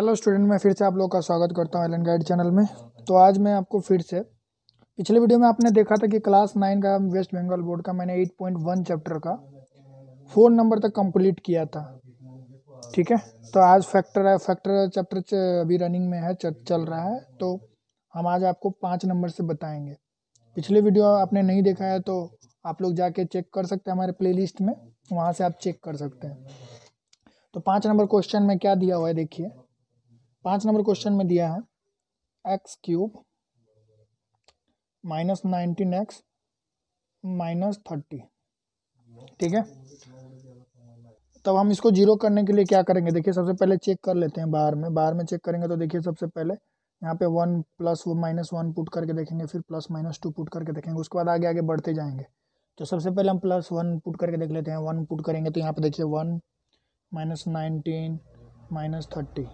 hello student मैं फिर से आप लोग का स्वागत करता हूँ एलन गाइड चैनल में तो आज मैं आपको फिर से पिछले वीडियो में आपने देखा था कि क्लास नाइन का वेस्ट बंगाल बोर्ड का मैंने एट पॉइंट वन चैप्टर का फोर नंबर तक कंप्लीट किया था ठीक है तो आज फैक्टर है फैक्टर चैप्टर अभी रनिंग में है चल रहा है तो हम आज आपको पाँच नंबर से बताएंगे पिछले वीडियो आपने नहीं देखा है तो आप लोग जाके चेक कर सकते हैं हमारे प्ले में वहाँ से आप चेक कर सकते हैं तो पाँच नंबर क्वेश्चन में क्या दिया हुआ है देखिए पांच नंबर क्वेश्चन में दिया है x cube minus nineteen x minus thirty ठीक है तब हम इसको जीरो करने के लिए क्या करेंगे देखिए सबसे पहले चेक कर लेते हैं बाहर में बाहर में चेक करेंगे तो देखिए सबसे पहले यहाँ पे वन प्लस वो माइनस वन पुट करके देखेंगे फिर प्लस माइनस टू पुट करके देखेंगे उसके बाद आगे आगे बढ़ते जाएंगे तो सबसे पहले हम प्लस वन पुट करके देख लेते हैं वन पुट करेंगे तो यहाँ पे देखिए one minus nineteen minus thirty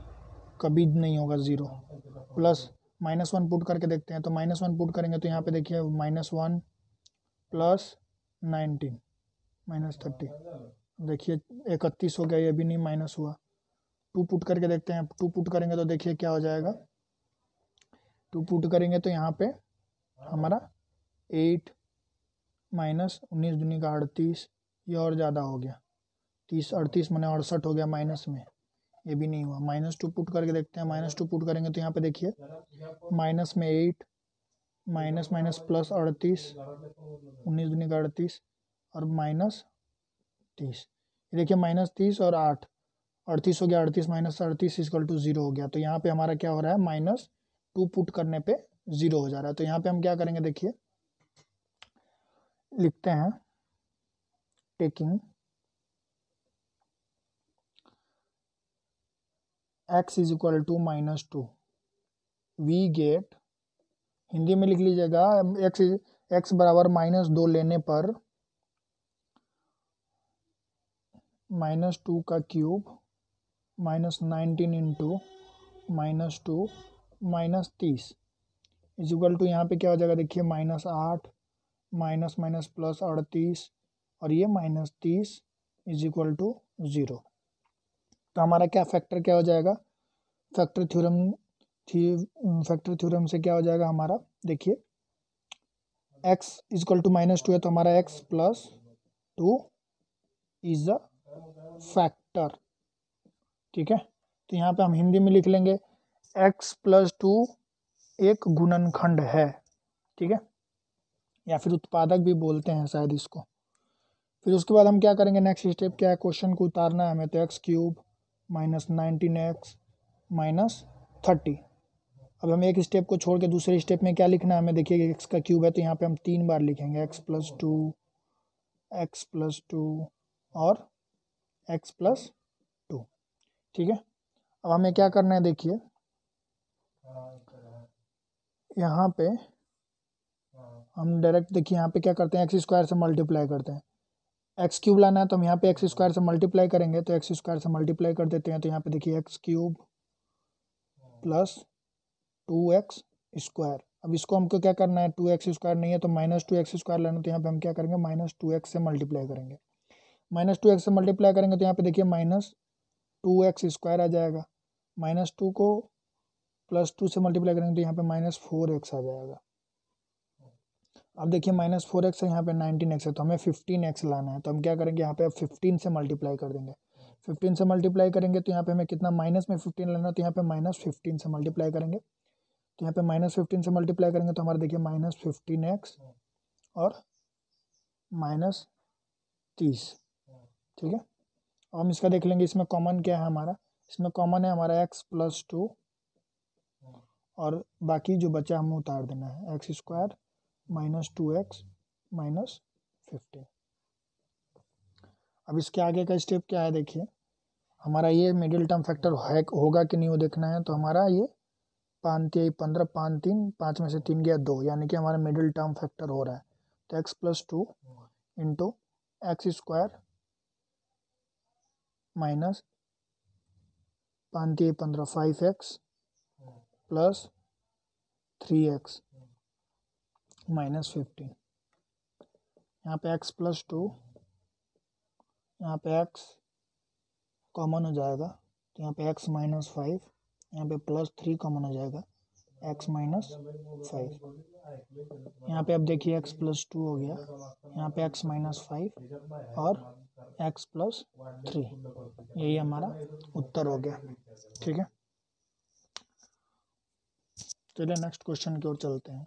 कभी नहीं होगा zero plus minus one put करके देखते हैं तो माइनस वन पुट करेंगे तो यहाँ पे देखिए minus one plus nineteen minus thirty देखिए इकतीस हो गया ये भी नहीं माइनस हुआ टू पुट करके देखते हैं टू पुट करेंगे तो देखिए क्या हो जाएगा टू पुट करेंगे तो यहाँ पे हमारा एट माइनस उन्नीस दुनिया का अड़तीस ये और ज़्यादा हो गया तीस अड़तीस मैंने अड़सठ हो गया माइनस में ये भी नहीं हुआ माइनस टू पुट करके देखते हैं माइनस टू पुट करेंगे तो यहाँ पे देखिए माइनस में एट माइनस माइनस प्लस अड़तीस उन्नीस दुनिया का अड़तीस और माइनस तीस ये देखिए माइनस तीस और आठ अड़तीस हो गया अड़तीस माइनस अड़तीस इजकल टू जीरो हो गया तो यहाँ पे हमारा क्या हो रहा है माइनस टू पुट करने पे जीरो हो जा रहा है तो यहाँ पे हम क्या करेंगे देखिए लिखते हैं taking x is equal to minus two we get Hindi में लिख लीजिएगा एक्स एक्स बराबर माइनस दो लेने पर माइनस टू का cube minus nineteen into minus two minus तीस इज इक्वल टू यहाँ पे क्या हो जाएगा देखिए माइनस आठ माइनस माइनस प्लस अड़तीस और ये माइनस तीस इज इक्वल टू ज़ीरो तो हमारा क्या फैक्टर क्या हो जाएगा फैक्टर थ्योरम थी फैक्टर थ्योरम से क्या हो जाएगा हमारा देखिए x equal to minus two है तो हमारा x plus two is a factor ठीक है तो यहाँ पे हम हिंदी में लिख लेंगे एक्स प्लस टू एक गुणनखंड है ठीक है या फिर उत्पादक भी बोलते हैं शायद इसको फिर उसके बाद हम क्या करेंगे नेक्स्ट स्टेप क्या है क्वेश्चन को उतारना है हमें तो x cube minus nineteen x minus thirty अब हमें एक स्टेप को छोड़ के दूसरे स्टेप में क्या लिखना है हमें देखिए एक्स का क्यूब है तो यहाँ पे हम तीन बार लिखेंगे x plus two x plus two और एक्स प्लस टू ठीक है अब हमें क्या करना है देखिए यहाँ पे हम डायरेक्ट देखिए यहाँ पे क्या करते हैं एक्स स्क्वायर से मल्टीप्लाई करते हैं एक्स क्यूब लाना है तो हम यहाँ पे एक्स स्क्वायर से मल्टीप्लाई करेंगे तो एक्स स्क्वायर से मल्टीप्लाई कर देते हैं तो यहाँ पे देखिए x cube plus two x square अब इसको हमको क्या करना है टू एक्स स्क्वायर नहीं है तो माइनस टू एक्स स्क्वायर लेना तो यहाँ पे हम क्या करेंगे माइनस टू एक्स से मल्टीप्लाई करेंगे माइनस टू एक्स से मल्टीप्लाई करेंगे तो यहाँ पे देखिए माइनस टू एक्स स्क्वायर आ जाएगा माइनस टू को प्लस टू से मल्टीप्लाई करेंगे तो यहाँ पे माइनस फोर एक्स आ जाएगा अब देखिए माइनस फोर एक्स है यहाँ पे नाइनटीन एक्स है तो हमें फिफ्टीन एक्स लाना है तो हम क्या करेंगे यहाँ पे अब फिफ्टीन से मल्टीप्लाई कर देंगे फिफ्टीन से मल्टीप्लाई करेंगे तो यहाँ पे हमें कितना माइनस में फिफ्टीन लेना तो यहाँ पे माइनस फिफ्टीन से मल्टीप्लाई करेंगे तो यहाँ पे माइनस फिफ्टीन से मल्टीप्लाई करेंगे तो हमारा देखिए माइनस फिफ्टीन एक्स और माइनस तीस ठीक है और हम इसका देख लेंगे इसमें कॉमन क्या है हमारा इसमें कॉमन है हमारा एक्स प्लस टू और बाकी जो बचा हमें उतार देना है x square minus two x minus fifteen अब इसके आगे का स्टेप क्या है देखिए हमारा ये मिडिल टर्म फैक्टर है होगा कि नहीं वो देखना है तो हमारा ये पाँच तेई पंद्रह पाँच तीन पाँच में से तीन गया दो यानी कि हमारा मिडिल टर्म फैक्टर हो रहा है तो x plus two into x square minus पाँच तेई पंद्रह five x plus three x minus fifteen यहाँ पे एक्स प्लस टू यहाँ पे एक्स कॉमन हो जाएगा तो यहाँ पे एक्स माइनस फाइव यहाँ पे प्लस थ्री कॉमन हो जाएगा एक्स माइनस फाइव यहाँ पे आप देखिए एक्स प्लस टू हो गया यहाँ पे एक्स माइनस फाइव और एक्स प्लस थ्री यही हमारा उत्तर हो गया ठीक है चलिए नेक्स्ट क्वेश्चन की ओर चलते हैं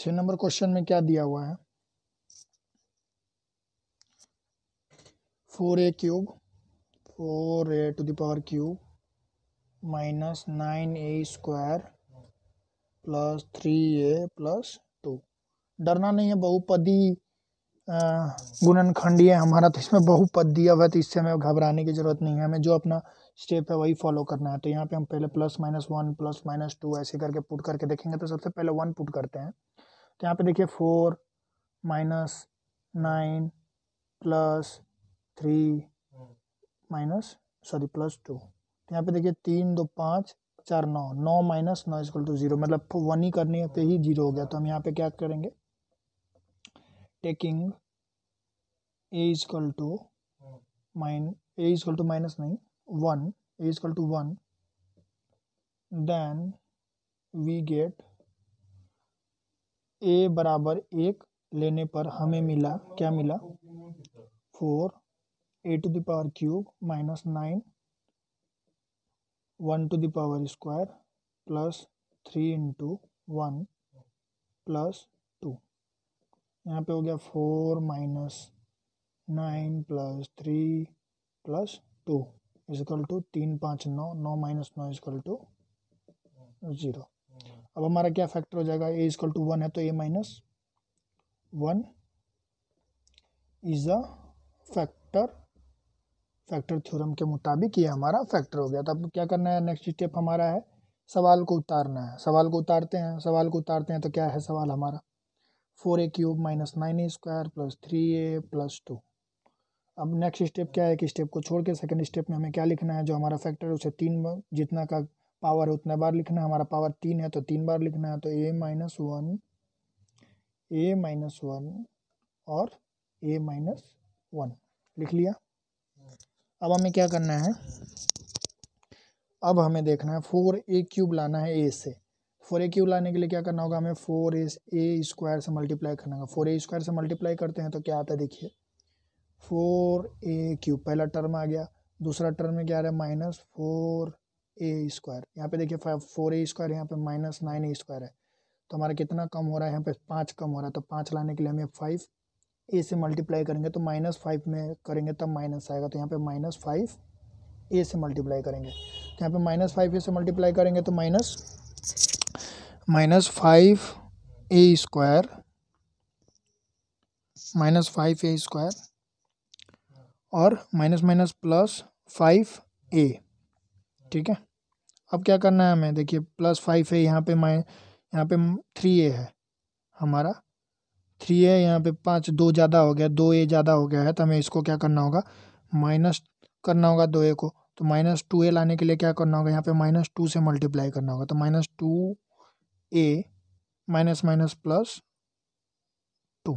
छह नंबर क्वेश्चन में क्या दिया हुआ है four a cube four a to the power cube minus nine a square plus three a plus two डरना नहीं है बहुपदी गुणनखंड हमारा तो इसमें बहुपद दिया हुआ है तो इससे हमें घबराने की ज़रूरत नहीं है हमें जो अपना स्टेप है वही फॉलो करना है तो यहाँ पे हम पहले plus minus one plus minus two ऐसे करके पुट करके देखेंगे तो सबसे पहले वन पुट करते हैं तो यहाँ पे देखिए four minus nine plus three minus sorry plus two तो यहाँ पे देखिए तीन दो पाँच चार नौ नौ माइनस नौ इजकल टू जीरो मतलब वन ही करने पे ही जीरो हो गया तो हम यहाँ पे क्या करेंगे taking a is equal to minus a is equal to minus नहीं one a is equal to one then we get a बराबर एक लेने पर हमें मिला क्या मिला four a to the power cube minus nine one to the power square plus three into one plus two यहाँ पे हो गया four minus nine plus three plus two is equal to तीन पाँच नौ नौ माइनस नौ इजकल टू ज़ीरो अब हमारा क्या फैक्टर हो जाएगा ए इजकल टू वन है तो a minus one is a factor factor theorem के मुताबिक ये हमारा फैक्टर हो गया तो अब क्या करना है नेक्स्ट स्टेप हमारा है सवाल को उतारना है सवाल को उतारते हैं सवाल को उतारते हैं तो क्या है सवाल हमारा four a cube minus nine a square plus three a plus two अब नेक्स्ट स्टेप क्या है कि स्टेप को छोड़ के सेकेंड स्टेप में हमें क्या लिखना है जो हमारा फैक्टर है उसे तीन जितना का पावर है उतना बार लिखना है हमारा पावर तीन है तो तीन बार लिखना है तो a minus one a minus one और ए माइनस वन लिख लिया अब हमें क्या करना है अब हमें देखना है फोर ए क्यूब लाना है ए से फोर ए क्यूब लाने के लिए क्या करना होगा हमें फोर ए ए स्क्वायर से मल्टीप्लाई करना होगा फोर ए स्क्वायर से मल्टीप्लाई करते हैं तो क्या आता है देखिए फोर ए क्यूब पहला टर्म आ गया दूसरा टर्म में क्या आ रहा है माइनस फोर ए स्क्वायर यहाँ पे देखिए फाइव फोर ए स्क्वायर यहाँ पे माइनस नाइन ए स्क्वायर है तो हमारा कितना कम हो रहा है यहाँ पे पाँच कम हो रहा है तो पाँच लाने के लिए हमें फाइव ए से मल्टीप्लाई करेंगे तो माइनस फाइव में करेंगे तब माइनस आएगा तो यहाँ पे माइनस फाइव ए से मल्टीप्लाई करेंगे तो यहाँ पे माइनस फाइव ए से मल्टीप्लाई करेंगे तो minus minus five a square minus five a square और minus minus plus five a ठीक है अब क्या करना है हमें देखिए प्लस फाइव है यहाँ पे माइ यहाँ पे थ्री ए है हमारा थ्री ए यहाँ पे पाँच दो ज़्यादा हो गया दो ए ज़्यादा हो गया है तो हमें इसको क्या करना होगा माइनस करना होगा दो ए को तो माइनस टू ए लाने के लिए क्या करना होगा यहाँ पे माइनस टू से मल्टीप्लाई करना होगा तो minus two a minus minus plus two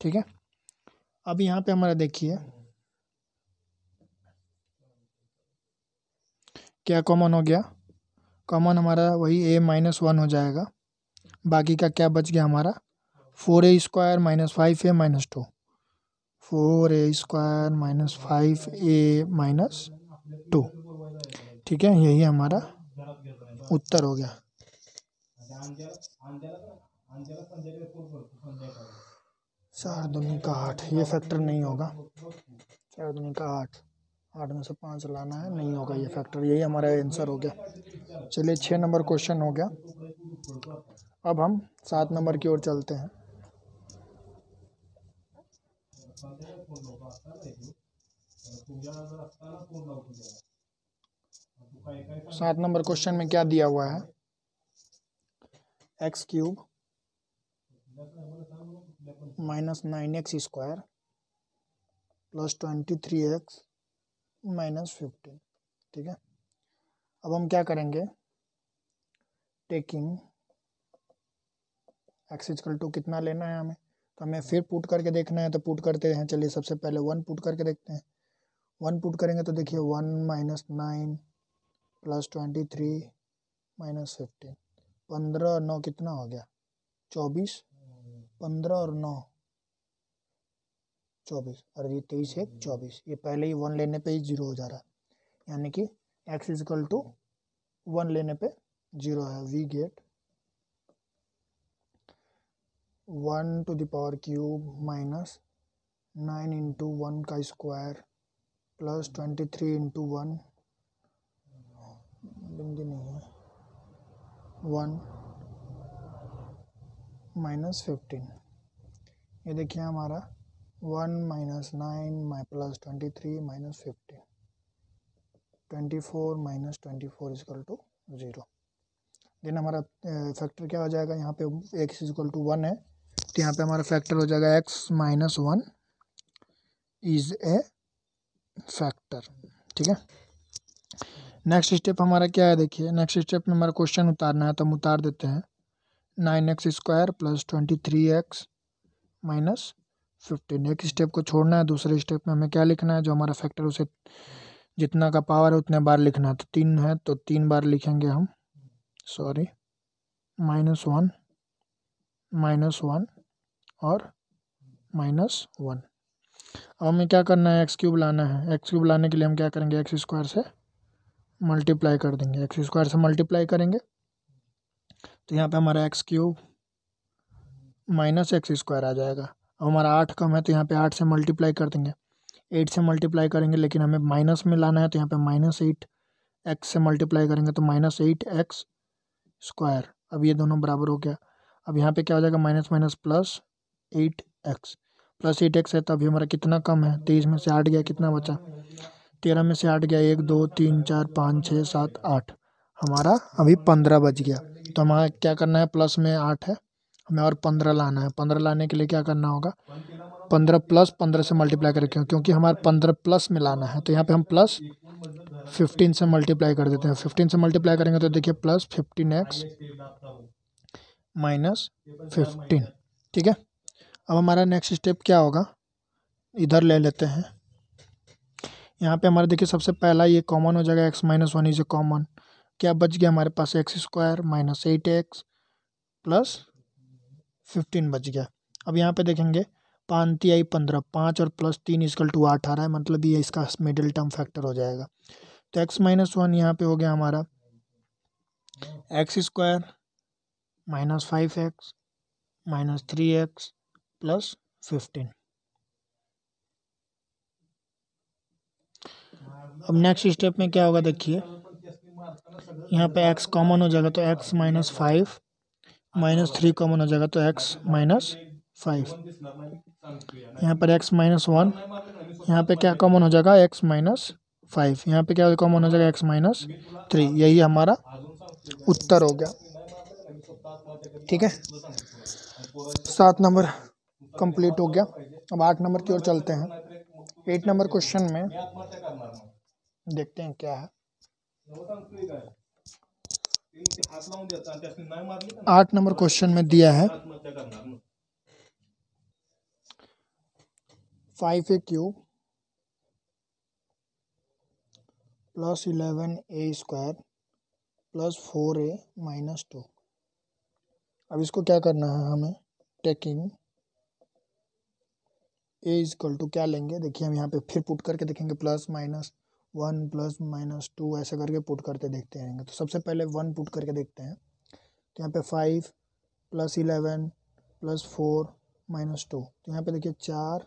ठीक है अब यहाँ पे हमारा देखिए क्या कॉमन हो गया कॉमन हमारा वही ए माइनस वन हो जाएगा बाकी का क्या बच गया हमारा four a square minus five a minus two four a square minus five a minus two ठीक है यही हमारा उत्तर हो गया चार दुनिया का आठ ये फैक्टर नहीं होगा चार दुनिया का आठ आठ में से पाँच लाना है नहीं होगा ये फैक्टर यही हमारा आंसर हो गया चलिए छः नंबर क्वेश्चन हो गया अब हम सात नंबर की ओर चलते हैं सात नंबर क्वेश्चन में क्या दिया हुआ है x cube minus nine x square plus twenty three x minus fifteen ठीक है अब हम क्या करेंगे टेकिंग एक्स इजकल टू कितना लेना है हमें तो हमें फिर पुट करके देखना है तो पुट करते हैं चलिए सबसे पहले वन पुट करके देखते हैं वन पुट करेंगे तो देखिए one minus nine plus twenty three minus fifteen पंद्रह और नौ कितना हो गया चौबीस पंद्रह और नौ चौबीस और ये तेईस एक चौबीस ये पहले ही वन लेने पे ही जीरो हो जा रहा है यानी कि एक्स इजकल टू वन लेने पे जीरो है we get one to the power cube minus nine into one का square plus twenty three into one बिंदी नहीं है वन माइनस फिफ्टीन ये देखिए हमारा nine minus plus twenty three minus minus twenty four minus twenty four is equal to zero then हमारा factor क्या हो जाएगा यहाँ पे एक्स इजकल टू वन है तो यहाँ पे हमारा फैक्टर हो जाएगा x minus one is a factor ठीक है नेक्स्ट स्टेप हमारा क्या है देखिए नेक्स्ट स्टेप में हमारा क्वेश्चन उतारना है तो हम उतार देते हैं nine x square plus twenty three x minus fifteen एक स्टेप को छोड़ना है दूसरे स्टेप में हमें क्या लिखना है जो हमारा फैक्टर उसे जितना का पावर है उतने बार लिखना है तो तीन है तो तीन बार लिखेंगे हम sorry minus one minus one और माइनस वन अब हमें क्या करना है एक्स क्यूब लाना है एक्स क्यूब लाने के लिए हम क्या करेंगे एक्स स्क्वायर से मल्टीप्लाई कर देंगे एक्स स्क्वायर से मल्टीप्लाई करेंगे तो यहाँ पे हमारा x cube minus x square आ जाएगा अब हमारा आठ कम है तो यहाँ पे आठ से मल्टीप्लाई कर देंगे एट से मल्टीप्लाई करेंगे लेकिन हमें माइनस में लाना है तो यहाँ पे माइनस एट एक्स से मल्टीप्लाई करेंगे तो माइनस एट एक्स स्क्वायर अब ये दोनों बराबर हो गया अब यहाँ पे क्या हो जाएगा minus minus plus eight x plus eight x है तो अभी हमारा कितना कम है तेईस में से आठ गया कितना बचा तेरह में से आठ गया एक दो तीन चार पाँच छः सात आठ हमारा अभी पंद्रह बज गया तो हमारा क्या करना है प्लस में आठ है हमें और पंद्रह लाना है पंद्रह लाने के लिए क्या करना होगा पंद्रह प्लस पंद्रह से मल्टीप्लाई करके क्योंकि हमारा पंद्रह प्लस में लाना है तो यहाँ पे हम प्लस फिफ्टीन से मल्टीप्लाई कर देते हैं फिफ्टीन से मल्टीप्लाई करेंगे तो देखिए plus fifteen x minus fifteen ठीक है अब हमारा नेक्स्ट स्टेप क्या होगा इधर ले लेते हैं यहाँ पे हमारा देखिए सबसे पहला ये कॉमन हो जाएगा x minus one is a common क्या बच गया हमारे पास x square minus eight x plus fifteen बच गया अब यहाँ पे देखेंगे पाँच ती आई पंद्रह पाँच और प्लस तीन इजकल टू आठ आ रहा है मतलब ये इसका मिडिल टर्म फैक्टर हो जाएगा तो एक्स माइनस वन यहाँ पे हो गया हमारा x square minus five x minus three x plus fifteen अब नेक्स्ट स्टेप में क्या होगा देखिए यहाँ पे एक्स कॉमन हो जाएगा तो x minus five minus three common हो जाएगा तो एक्स माइनस फाइव यहाँ पर एक्स माइनस वन यहाँ पर क्या कॉमन हो जाएगा एक्स माइनस फाइव यहाँ पे क्या कॉमन हो जाएगा एक्स माइनस थ्री यही हमारा उत्तर हो गया ठीक है सात नंबर कंप्लीट हो गया अब आठ नंबर की ओर चलते हैं एट नंबर क्वेश्चन में देखते हैं क्या है आठ नंबर क्वेश्चन में दिया है five a cube plus eleven a square plus four a minus two अब इसको क्या करना है हमें टेकिंग ए इजकल टू क्या लेंगे देखिए हम यहाँ पे फिर पुट करके देखेंगे plus minus one plus minus two ऐसे करके पुट करते देखते रहेंगे तो सबसे पहले वन पुट करके देखते हैं तो यहाँ पे five plus eleven plus four minus two तो यहाँ पे देखिए चार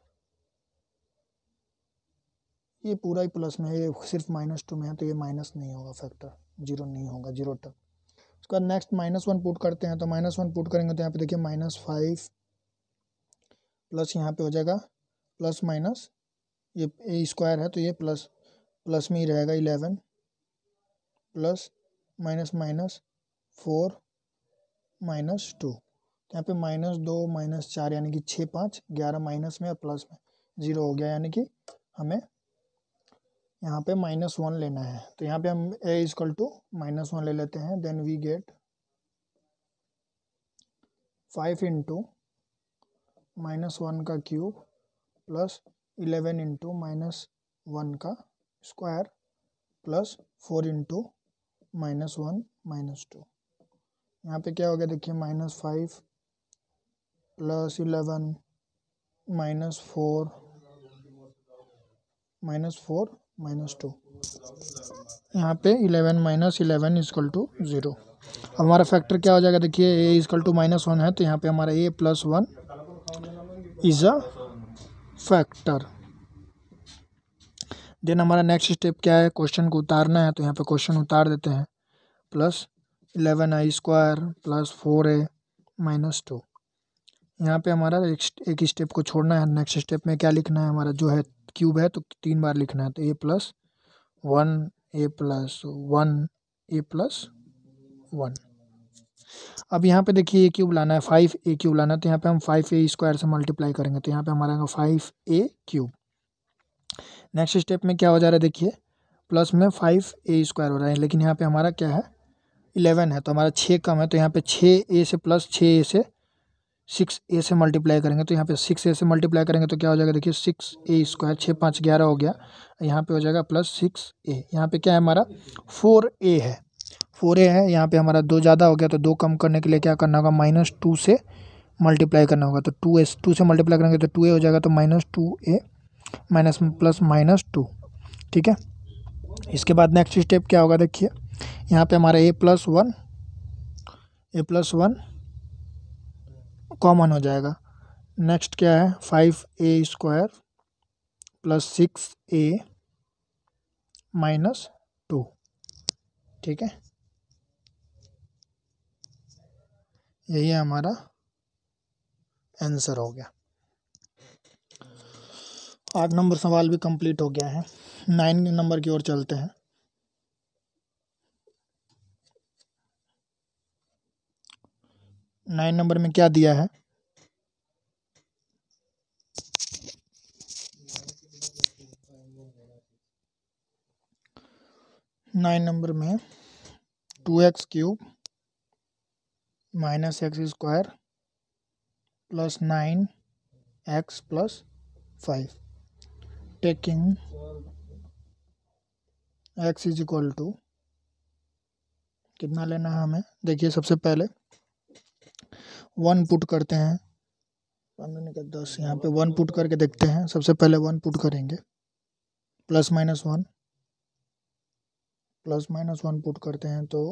ये पूरा ही प्लस में है ये सिर्फ माइनस टू में है तो ये माइनस नहीं होगा फैक्टर जीरो नहीं होगा जीरो तक उसके बाद नेक्स्ट माइनस वन पुट करते हैं तो माइनस वन पुट करेंगे तो यहाँ पे देखिए माइनस फाइव प्लस यहाँ पे हो जाएगा प्लस माइनस ये स्क्वायर है तो ये प्लस प्लस में ही रहेगा eleven plus minus minus four minus two तो यहाँ पे माइनस दो माइनस चार यानी कि छः पाँच ग्यारह माइनस में और प्लस में ज़ीरो हो गया यानी कि हमें यहाँ पे माइनस वन लेना है तो यहाँ पे हम a is equal to minus one ले लेते हैं then we get five into minus one का cube plus eleven into minus one का square plus four into minus one minus two यहाँ पे क्या हो गया देखिए minus five plus eleven minus four minus four minus two यहाँ पे eleven minus eleven equal to zero अब हमारा फैक्टर क्या हो जाएगा देखिए a is equal to minus one है तो यहाँ पे हमारा a plus one is a factor then हमारा नेक्स्ट स्टेप क्या है क्वेश्चन को उतारना है तो यहाँ पे क्वेश्चन उतार देते हैं plus eleven a square plus four a minus two यहाँ पर हमारा एक स्टेप को छोड़ना है नेक्स्ट स्टेप में क्या लिखना है हमारा जो है क्यूब है तो तीन बार लिखना है तो a plus one a plus one a plus one अब यहाँ पे देखिए ए क्यूब लाना है फाइव ए क्यूब लाना है तो यहाँ पे हम फाइव ए स्क्वायर से मल्टीप्लाई करेंगे तो यहाँ पे हमारा five a cube next step में क्या हो जा रहा है देखिए प्लस में फाइव ए स्क्वायर हो रहा है लेकिन यहाँ पे हमारा क्या है इलेवन है तो हमारा छः कम है तो यहाँ पे छः ए से प्लस छः ए से सिक्स ए से मल्टीप्लाई करेंगे तो यहाँ पे सिक्स ए से मल्टीप्लाई करेंगे तो क्या हो जाएगा देखिए सिक्स ए स्क्वायर छः पाँच ग्यारह हो गया यहाँ पे हो जाएगा प्लस सिक्स ए यहाँ पे क्या है हमारा फोर ए है फोर ए है यहाँ पे हमारा दो ज़्यादा हो गया तो दो कम करने के लिए क्या करना होगा माइनस टू से मल्टीप्लाई करना होगा तो टू ए टू से मल्टीप्लाई करेंगे तो टू ए हो जाएगा तो minus two a minus plus minus two ठीक है इसके बाद नेक्स्ट स्टेप क्या होगा देखिए यहाँ पे हमारा a plus one a plus one common हो जाएगा नेक्स्ट क्या है five a square plus six a minus two ठीक है यही हमारा आंसर हो गया आठ नंबर सवाल भी कंप्लीट हो गया है नाइन नंबर की ओर चलते हैं नाइन नंबर में क्या दिया है नाइन नंबर में two x cube minus x square plus nine x plus five taking x is equal to कितना लेना है हमें देखिए सबसे पहले वन पुट करते हैं पंद्रह का दस यहाँ पे वन पुट करके देखते हैं सबसे पहले वन पुट करेंगे plus minus one plus minus one put करते हैं तो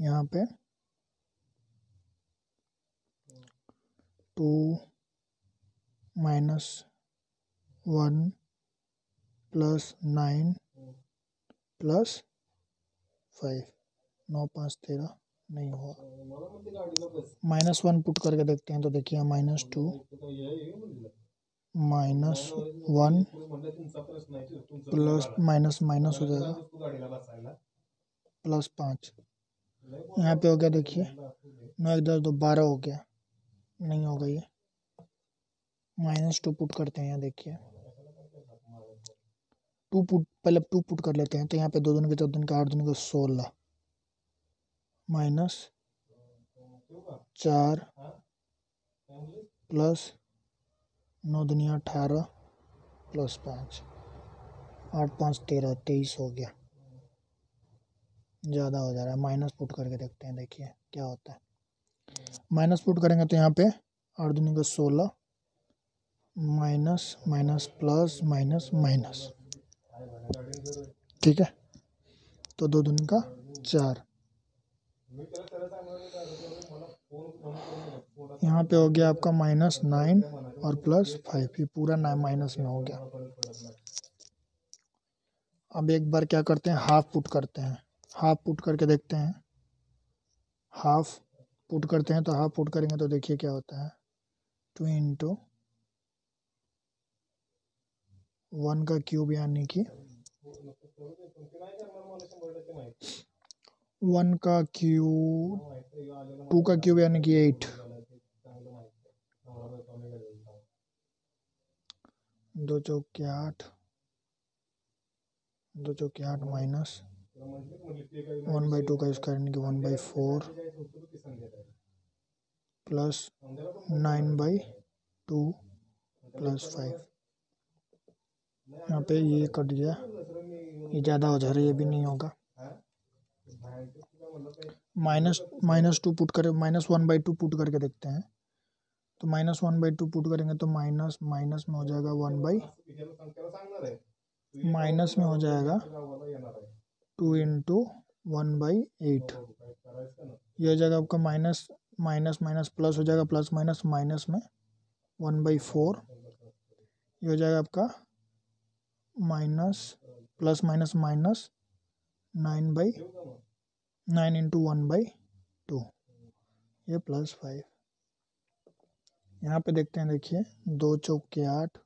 यहाँ पे two minus one plus nine plus five नौ पाँच तेरह नहीं हुआ माइनस वन पुट करके देखते हैं तो देखिए minus two minus one plus minus minus हो जाएगा प्लस पाँच यहाँ पे हो गया देखिए नौ एक दस दो बारह हो गया नहीं होगा ये माइनस टू पुट करते हैं यहाँ देखिए टू पुट पहले टू पुट कर लेते हैं तो यहाँ पे दो दिन के चौदह दिन का आठ दिन का सोलह माइनस चार प्लस नौ दुनिया अठारह प्लस पाँच आठ पाँच तेरह तेईस हो गया ज़्यादा हो जा रहा है माइनस पुट करके देखते हैं देखिए क्या होता है माइनस पुट करेंगे तो यहाँ पे आठ दुनिया सोलह minus minus plus minus minus ठीक है तो दो दूनी का चार यहाँ पे हो गया आपका माइनस नाइन और प्लस फाइव ये पूरा नाइन माइनस में हो गया अब एक बार क्या करते हैं हाफ पुट करते हैं हाफ पुट करके देखते हैं हाफ पुट करते हैं तो हाफ पुट करेंगे तो देखिए क्या होता है टू इंटू वन का क्यूब यानी कि वन का क्यूब टू का क्यूब यानी कि एट दो चौके आठ दो चौके आठ माइनस वन बाई टू का स्क्वायर यानी कि one by four plus nine by two plus five यहाँ पे ये कट गया ये ज़्यादा हो जा रहा है ये भी नहीं होगा माइनस माइनस टू पुट करें minus one by two put करके देखते हैं तो minus one by two put करेंगे तो माइनस माइनस में हो जाएगा वन बाई माइनस में हो जाएगा two into one by eight यह हो जाएगा आपका माइनस माइनस माइनस प्लस हो जाएगा प्लस माइनस माइनस में वन बाई फोर ये हो जाएगा आपका minus plus minus minus nine by nine into one by two ये प्लस फाइव यहाँ पे देखते हैं देखिए दो चौक के आठ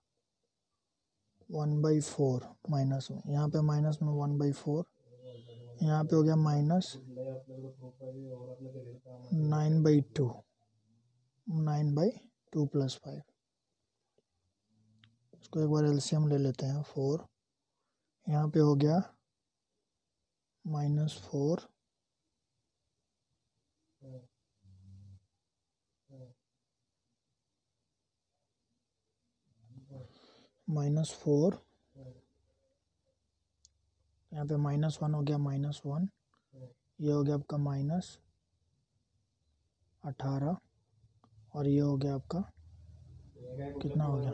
वन बाई फोर माइनस में यहाँ पे माइनस में वन बाई फोर यहाँ पे हो गया minus nine by two nine by two plus five इसको एक बार एलसीएम ले लेते हैं फोर यहाँ पे हो गया माइनस फोर माइनस फोर यहाँ पे माइनस वन हो गया माइनस वन ये हो गया आपका माइनस अठारह और ये हो गया आपका कितना हो गया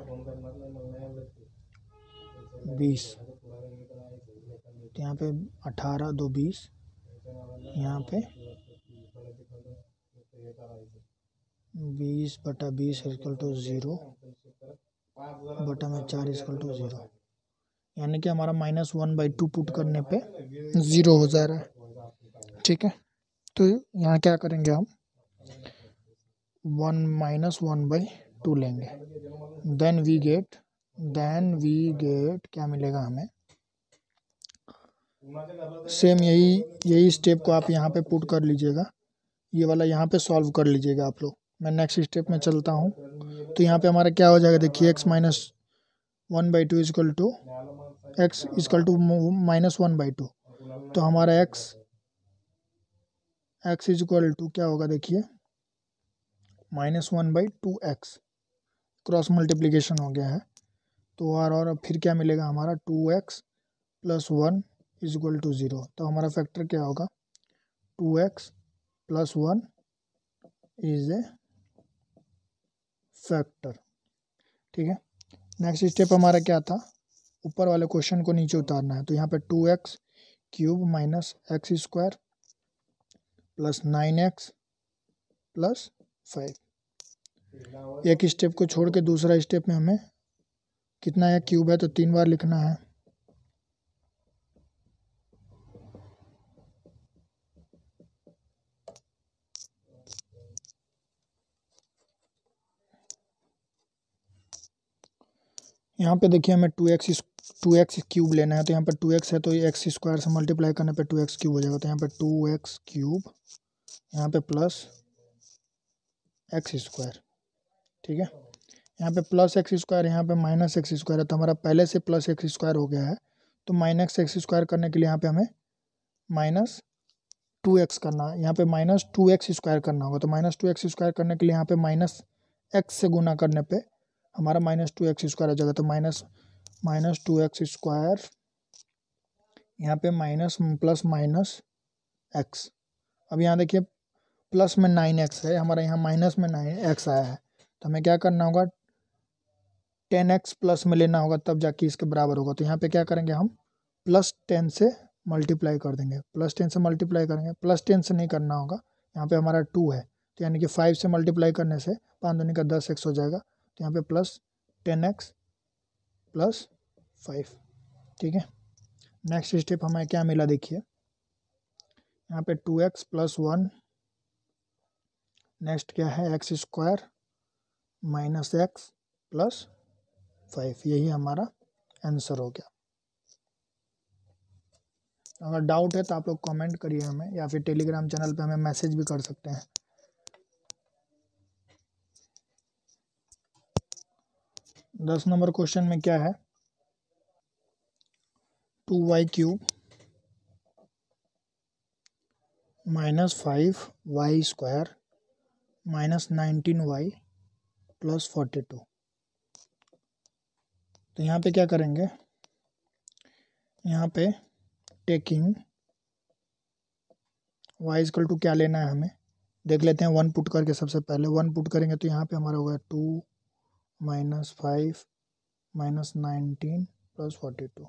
बीस तो यहाँ पे अठारह दो बीस यहाँ पे बीस बटा बीस इक्वल टू ज़ीरो बटा में चार इजकल टू ज़ीरो यानी कि हमारा minus one by two put करने पे ज़ीरो हो जा रहा है ठीक है तो यहाँ क्या करेंगे हम one minus one by two लेंगे then we get then we get क्या मिलेगा हमें सेम यही यही स्टेप को आप यहाँ पे पुट कर लीजिएगा ये वाला यहाँ पे सॉल्व कर लीजिएगा आप लोग मैं नेक्स्ट स्टेप में चलता हूँ तो यहाँ पे हमारा क्या हो जाएगा देखिए x minus one by two is equal to x equal to minus one by two तो हमारा एक्स एक्स इजक्ल टू क्या होगा देखिए minus one by two x cross multiplication हो गया है तो आर और फिर क्या मिलेगा हमारा two x plus one equal to zero तो हमारा फैक्टर क्या होगा two x plus one is a factor ठीक है नेक्स्ट स्टेप हमारा क्या था ऊपर वाले क्वेश्चन को नीचे उतारना है तो यहाँ पे two x cube minus x square plus nine x plus five एक स्टेप को छोड़ के दूसरा स्टेप में हमें कितना है क्यूब है तो तीन बार लिखना है यहाँ पे देखिए हमें two x two x cube लेना है तो यहाँ पर टू एक्स है तो एक्स स्क्वायर से मल्टीप्लाई करने पे टू एक्स क्यूब हो जाएगा तो यहाँ पर टू एक्स क्यूब यहाँ पे प्लस एक्स स्क्वायर ठीक है यहाँ पे प्लस एक्स स्क्वायर यहाँ पे माइनस एक्स स्क्वायर है तो हमारा पहले से प्लस एक्स स्क्वायर हो गया है तो माइनस एक्स स्क्वायर करने के लिए यहाँ पे हमें माइनस टू एक्स करना है यहाँ पे माइनस टू एक्स स्क्वायर करना होगा तो माइनस टू एक्स स्क्वायर करने के लिए यहाँ पे माइनस एक्स से गुना करने पे हमारा माइनस टू एक्स स्क्वायर आ जाएगा तो minus minus two x square यहाँ पे माइनस प्लस माइनस एक्स अब यहाँ देखिए प्लस में नाइन एक्स है हमारा यहाँ माइनस में नाइन एक्स आया है तो हमें क्या करना होगा टेन एक्स प्लस में लेना होगा तब जाके इसके बराबर होगा तो यहाँ पे क्या करेंगे हम प्लस टेन से मल्टीप्लाई कर देंगे प्लस टेन से मल्टीप्लाई करेंगे प्लस टेन से नहीं करना होगा यहाँ पे हमारा टू है तो यानी कि फाइव से मल्टीप्लाई करने से पाँच दोनों का दस एक्स हो जाएगा तो यहाँ पे plus ten x plus five ठीक है नेक्स्ट स्टेप हमें क्या मिला देखिए यहाँ पे two x plus one next क्या है x square minus x plus five यही हमारा आंसर हो गया अगर डाउट है तो आप लोग कमेंट करिए हमें या फिर टेलीग्राम चैनल पे हमें मैसेज भी कर सकते हैं दस नंबर क्वेश्चन में क्या है two y cube minus five y square minus nineteen y plus forty two तो यहाँ पे क्या करेंगे यहाँ पे टेकिंग वाई इजकल टू क्या लेना है हमें देख लेते हैं वन पुट करके सबसे पहले वन पुट करेंगे तो यहाँ पे हमारा होगा two minus five minus nineteen plus forty two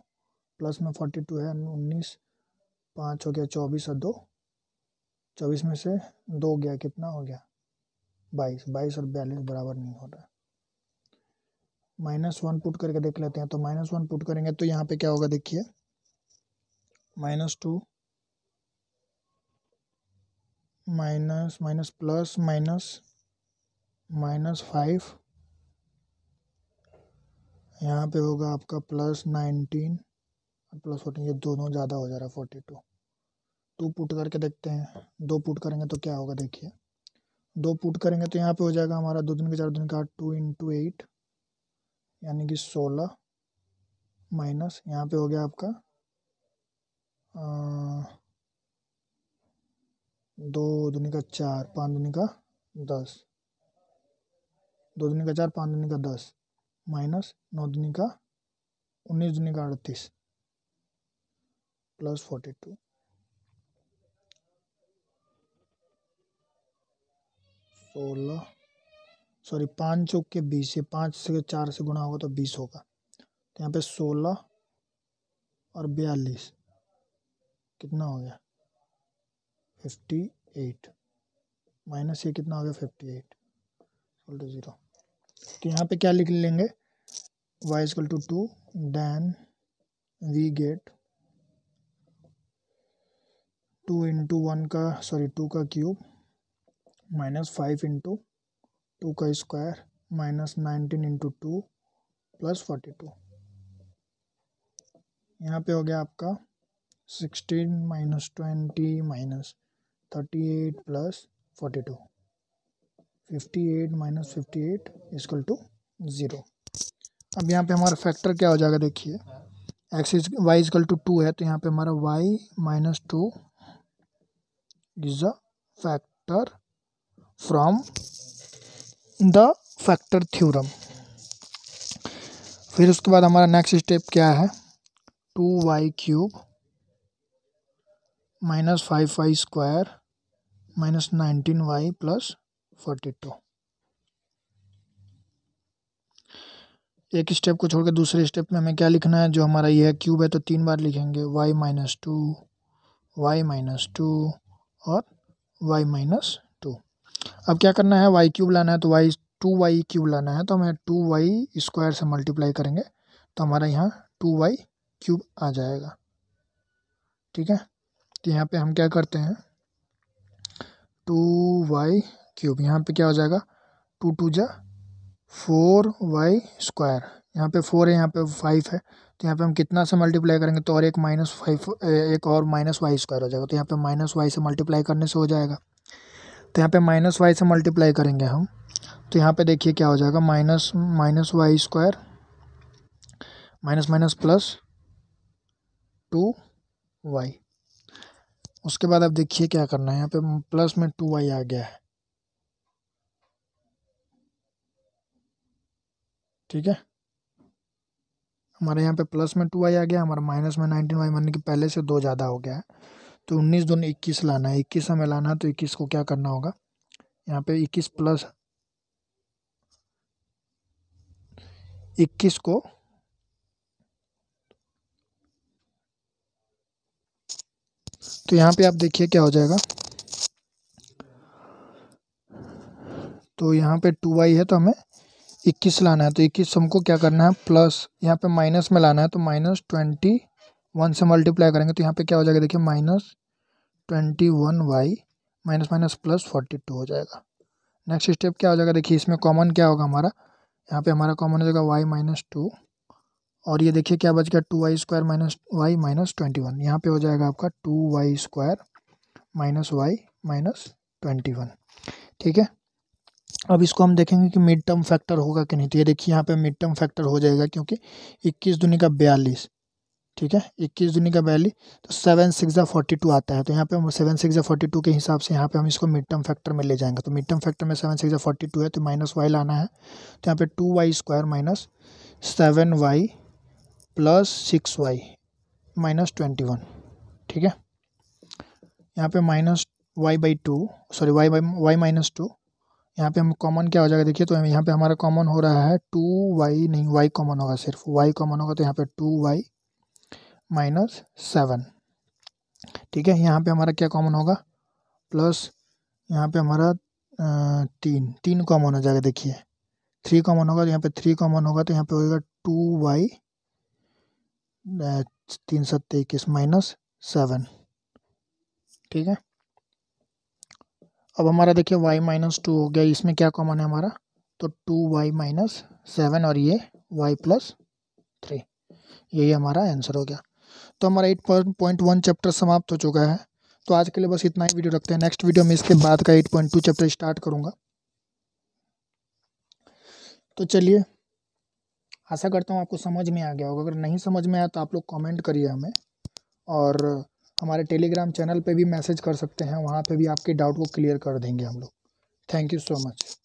plus में फोर्टी टू है उन्नीस पाँच हो गया चौबीस और दो चौबीस में से दो गया कितना हो गया बाईस बाईस और बयालीस बराबर नहीं हो रहा माइनस वन पुट करके देख लेते हैं तो माइनस वन पुट करेंगे तो यहाँ पे क्या होगा देखिए minus two minus minus plus minus minus five यहाँ पे होगा आपका प्लस नाइनटीन प्लस फोर्टीन ये दोनों ज़्यादा हो जा रहा है फोर्टी टू टू पुट करके देखते हैं दो पुट करेंगे तो क्या होगा देखिए दो पुट करेंगे तो यहाँ पे हो जाएगा हमारा दो दिन के चार दिन का टू इंटू एट यानी कि सोलह माइनस यहाँ पे हो गया आपका आ, दो दुनिया का चार पाँच दुनिया का दस दो दुनिया का चार पाँच दुनिया का दस माइनस नौ दुनी का उन्नीस दुनी का अड़तीस प्लस फोर्टी टू सोलह सॉरी पाँच चौक के बीस से पाँच से चार से गुणा होगा तो बीस होगा तो यहाँ पे सोलह और बयालीस कितना हो गया फिफ्टी एट माइनस ये कितना हो गया फिफ्टी एट टू ज़ीरो तो यहाँ पे क्या लिख लेंगे y is equal to two then we get two into one का सॉरी टू का cube minus five into two का square minus nineteen into two plus forty two यहाँ पे हो गया आपका sixteen minus twenty minus thirty eight plus forty two fifty eight minus fifty eight is equal to zero अब यहाँ पे हमारा फैक्टर क्या हो जाएगा देखिए x is y is equal to two है तो यहाँ पे हमारा y minus two is a factor from the factor theorem फिर उसके बाद हमारा नेक्स्ट स्टेप क्या है two y cube minus five y square minus nineteen y plus two एक स्टेप को छोड़कर दूसरे स्टेप में हमें क्या लिखना है जो हमारा यह क्यूब है तो तीन बार लिखेंगे y minus two y minus two और वाई माइनस टू अब क्या करना है वाई क्यूब लाना है तो वाई टू वाई क्यूब लाना है तो हमें टू वाई स्क्वायर से मल्टीप्लाई करेंगे तो हमारा यहाँ टू वाई क्यूब आ जाएगा ठीक है तो यहाँ पे हम क्या करते हैं टू वाई क्यूब यहाँ पे क्या हो जाएगा टू टू जा फोर वाई स्क्वायर यहाँ पे फोर है यहाँ पे फाइव है तो यहाँ पे हम कितना से मल्टीप्लाई करेंगे तो और एक माइनस फाइव एक और माइनस वाई स्क्वायर हो जाएगा तो यहाँ पे माइनस वाई से मल्टीप्लाई करने से हो जाएगा तो यहाँ पे माइनस वाई से मल्टीप्लाई करेंगे हम तो यहाँ पे देखिए क्या हो जाएगा minus minus y square minus minus plus two y उसके बाद अब देखिए क्या करना है यहाँ पे प्लस में टू वाई आ गया है ठीक है हमारे यहाँ पे प्लस में टू आई आ गया हमारा माइनस में नाइनटीन वाई मान की पहले से दो ज़्यादा हो गया है तो उन्नीस दोनों इक्कीस लाना है इक्कीस हमें लाना है तो इक्कीस को क्या करना होगा यहाँ पे इक्कीस प्लस इक्कीस को तो यहाँ पे आप देखिए क्या हो जाएगा तो यहाँ पे टू वाई है तो हमें इक्कीस लाना है तो इक्कीस से हमको क्या करना है प्लस यहाँ पे माइनस में लाना है तो माइनस ट्वेंटी वन से मल्टीप्लाई करेंगे तो यहाँ पे क्या हो जाएगा देखिए minus twenty one y minus minus plus forty two हो जाएगा नेक्स्ट स्टेप क्या हो जाएगा देखिए इसमें कॉमन क्या होगा हमारा यहाँ पे हमारा कॉमन हो जाएगा वाई माइनस टू और ये देखिए क्या बच गया two y square minus y minus twenty one यहाँ पर हो जाएगा आपका two y square minus y minus twenty one ठीक है अब इसको हम देखेंगे कि मिड टर्म फैक्टर होगा कि नहीं तो ये देखिए यहाँ पे मिड टर्म फैक्टर हो जाएगा क्योंकि इक्कीस दुनी का बयालीस ठीक है इक्कीस दुनी का बयालीस तो सेवन सिक्स या फोर्टी टू आता है तो यहाँ पे हम सेवन सिक्स या फोर्टी टू के हिसाब से यहाँ पे हम इसको मिड टर्म फैक्टर में ले जाएंगे तो मिड टर्म फैक्टर में सेवन सिक्स या फोर्टी टू है तो माइनस वाई लाना है तो यहाँ पर two y square minus seven y plus six y minus twenty one ठीक है यहाँ पे minus y by two sorry y by y minus two यहाँ पे हम कॉमन क्या हो जाएगा देखिए तो यहाँ पे हमारा कॉमन हो रहा है टू वाई नहीं वाई कॉमन होगा सिर्फ वाई कॉमन होगा तो यहाँ पे टू वाई माइनस सेवन ठीक है यहाँ पे हमारा क्या कॉमन होगा प्लस यहाँ पे हमारा तीन तीन कॉमन हो जाएगा देखिए थ्री कॉमन होगा तो यहाँ पे थ्री कॉमन होगा तो यहाँ पे होगा टू वाई तीन सत्तर इक्कीस माइनस सेवन ठीक है अब हमारा देखिए वाई माइनस टू हो गया इसमें क्या कॉमन है हमारा तो टू वाई माइनस सेवन और ये y प्लस थ्री यही हमारा आंसर हो गया तो हमारा एट पॉइंट वन चैप्टर समाप्त हो चुका है तो आज के लिए बस इतना ही वीडियो रखते हैं नेक्स्ट वीडियो में इसके बाद का eight point two chapter start करूँगा तो चलिए आशा करता हूँ आपको समझ में आ गया होगा अगर नहीं समझ में आया तो आप लोग कॉमेंट करिए हमें और हमारे टेलीग्राम चैनल पे भी मैसेज कर सकते हैं वहाँ पे भी आपके डाउट को क्लियर कर देंगे हम लोग थैंक यू सो मच